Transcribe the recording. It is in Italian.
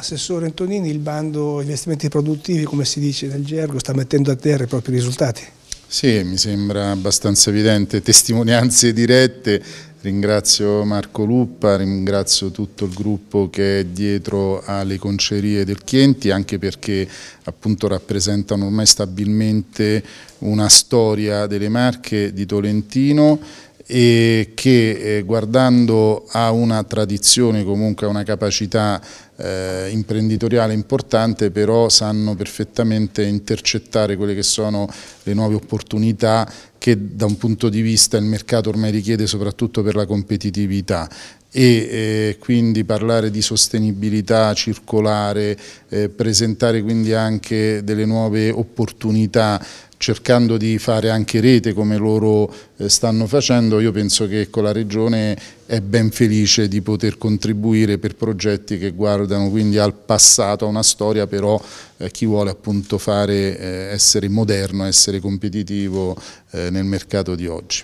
Assessore Antonini, il bando investimenti produttivi, come si dice nel gergo, sta mettendo a terra i propri risultati? Sì, mi sembra abbastanza evidente, testimonianze dirette, ringrazio Marco Luppa, ringrazio tutto il gruppo che è dietro alle concerie del Chienti, anche perché appunto rappresentano ormai stabilmente una storia delle Marche di Tolentino e che eh, guardando a una tradizione, comunque a una capacità eh, imprenditoriale importante, però sanno perfettamente intercettare quelle che sono le nuove opportunità che da un punto di vista il mercato ormai richiede soprattutto per la competitività e eh, quindi parlare di sostenibilità circolare, eh, presentare quindi anche delle nuove opportunità cercando di fare anche rete come loro eh, stanno facendo, io penso che ecco, la Regione è ben felice di poter contribuire per progetti che guardano quindi al passato, a una storia, però eh, chi vuole appunto fare, eh, essere moderno, essere competitivo eh, nel mercato di oggi.